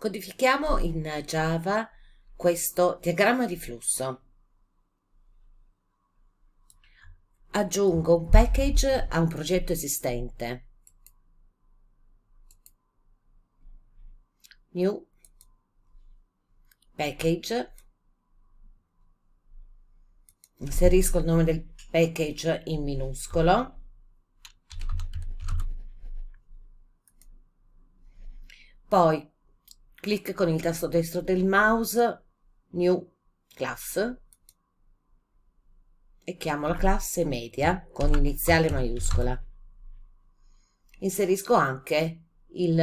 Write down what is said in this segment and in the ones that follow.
Codifichiamo in Java questo diagramma di flusso. Aggiungo un package a un progetto esistente. New Package. Inserisco il nome del package in minuscolo. Poi clic con il tasto destro del mouse, New Class, e chiamo la classe media con iniziale maiuscola. Inserisco anche il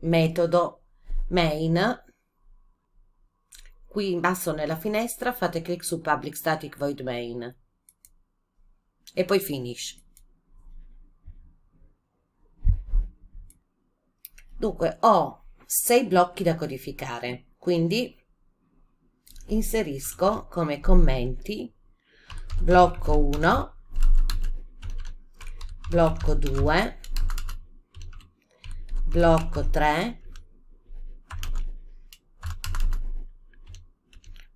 metodo main. Qui in basso nella finestra fate clic su Public Static Void Main e poi Finish. Dunque ho sei blocchi da codificare, quindi inserisco come commenti blocco 1, blocco 2, blocco 3,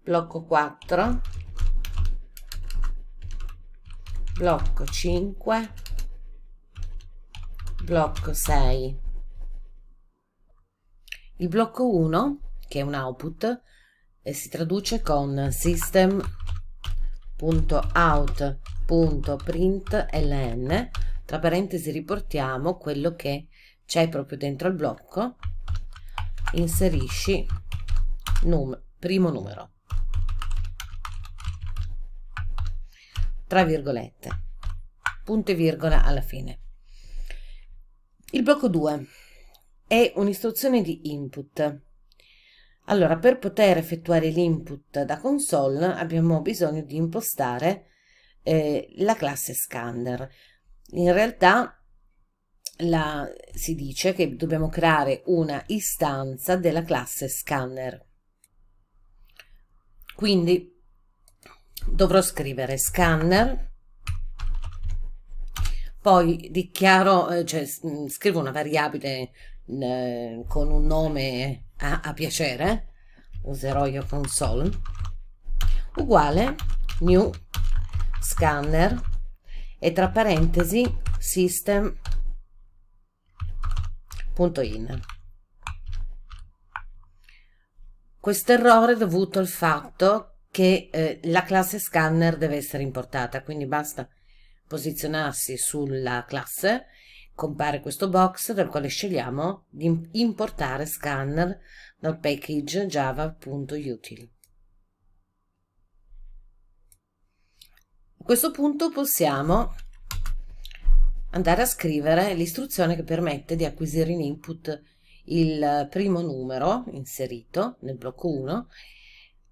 blocco 4, blocco 5, blocco 6. Il blocco 1, che è un output, e eh, si traduce con system.out.println, tra parentesi riportiamo quello che c'è proprio dentro il blocco, inserisci num primo numero, tra virgolette, punto e virgola alla fine. Il blocco 2 è un'istruzione di input. Allora, per poter effettuare l'input da console abbiamo bisogno di impostare eh, la classe scanner. In realtà la, si dice che dobbiamo creare una istanza della classe scanner. Quindi dovrò scrivere scanner, poi dichiaro, eh, cioè scrivo una variabile eh, con un nome a, a piacere userò io console uguale new scanner e tra parentesi system.in questo errore è dovuto al fatto che eh, la classe scanner deve essere importata quindi basta posizionarsi sulla classe compare questo box dal quale scegliamo di importare scanner dal package java.util. A questo punto possiamo andare a scrivere l'istruzione che permette di acquisire in input il primo numero inserito nel blocco 1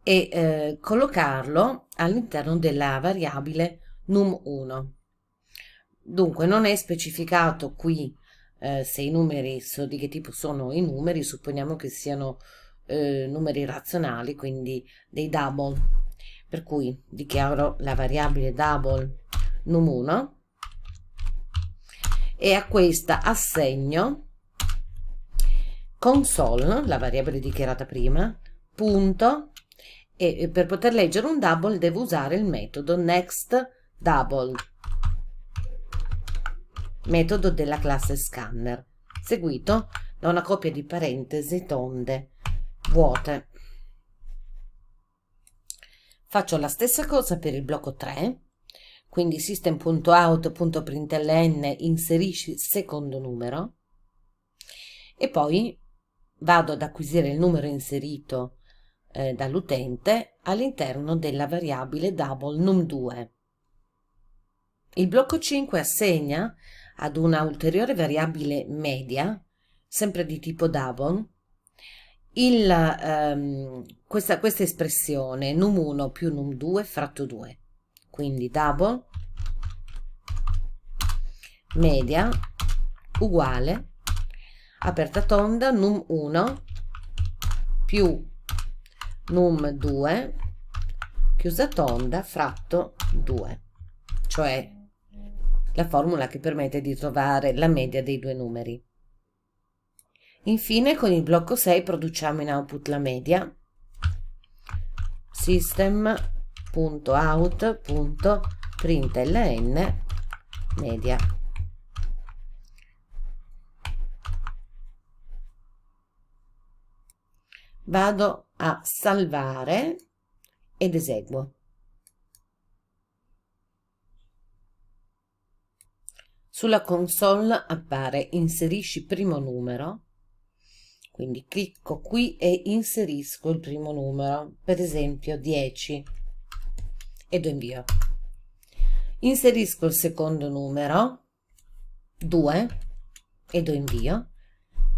e eh, collocarlo all'interno della variabile num1. Dunque, non è specificato qui eh, se i numeri, so di che tipo sono i numeri, supponiamo che siano eh, numeri razionali, quindi dei double. Per cui dichiaro la variabile double num1 e a questa assegno console, la variabile dichiarata prima, punto, e per poter leggere un double devo usare il metodo next double metodo della classe scanner, seguito da una coppia di parentesi tonde vuote. Faccio la stessa cosa per il blocco 3, quindi system.out.println inserisci secondo numero e poi vado ad acquisire il numero inserito eh, dall'utente all'interno della variabile double num2. Il blocco 5 assegna ad una ulteriore variabile media, sempre di tipo Davon, il, ehm, questa, questa, espressione num1 più num2 fratto 2 quindi double media uguale aperta tonda num1 più num2 chiusa tonda fratto 2 cioè la formula che permette di trovare la media dei due numeri. Infine con il blocco 6 produciamo in output la media system.out.println media. Vado a salvare ed eseguo. Sulla console appare inserisci primo numero, quindi clicco qui e inserisco il primo numero, per esempio 10, e do invio. Inserisco il secondo numero, 2, e do invio,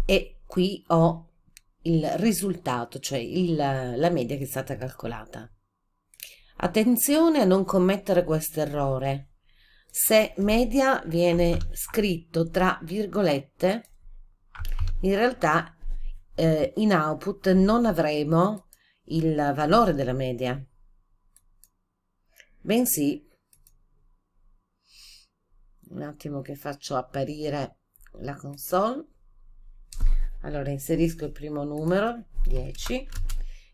e qui ho il risultato, cioè il, la media che è stata calcolata. Attenzione a non commettere questo errore se media viene scritto tra virgolette, in realtà eh, in output non avremo il valore della media, bensì un attimo che faccio apparire la console allora inserisco il primo numero 10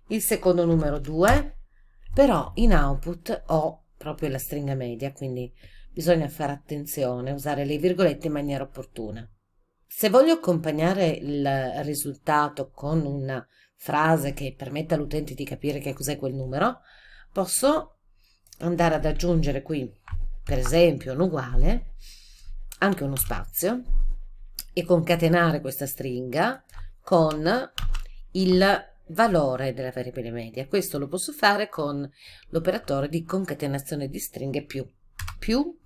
il secondo numero 2 però in output ho proprio la stringa media quindi Bisogna fare attenzione, usare le virgolette in maniera opportuna. Se voglio accompagnare il risultato con una frase che permetta all'utente di capire che cos'è quel numero, posso andare ad aggiungere qui, per esempio, un uguale, anche uno spazio, e concatenare questa stringa con il valore della variabile media. Questo lo posso fare con l'operatore di concatenazione di stringhe più più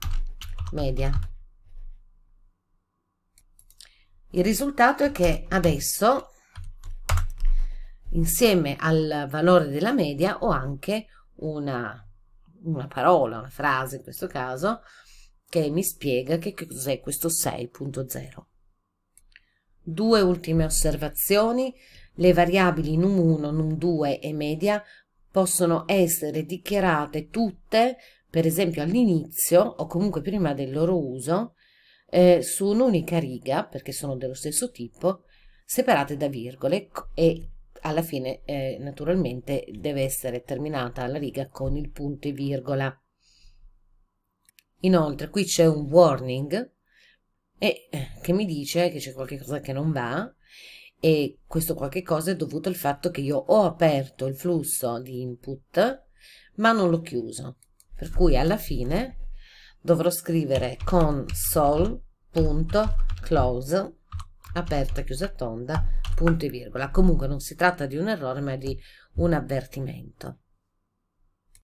media. Il risultato è che adesso insieme al valore della media ho anche una, una parola, una frase in questo caso, che mi spiega che cos'è questo 6.0. Due ultime osservazioni. Le variabili num1, num2 e media possono essere dichiarate tutte per esempio all'inizio o comunque prima del loro uso, eh, su un'unica riga, perché sono dello stesso tipo, separate da virgole e alla fine eh, naturalmente deve essere terminata la riga con il punto e virgola. Inoltre qui c'è un warning e, eh, che mi dice che c'è qualcosa che non va e questo qualche cosa è dovuto al fatto che io ho aperto il flusso di input ma non l'ho chiuso per cui alla fine dovrò scrivere console.close aperta chiusa tonda punto e virgola comunque non si tratta di un errore ma di un avvertimento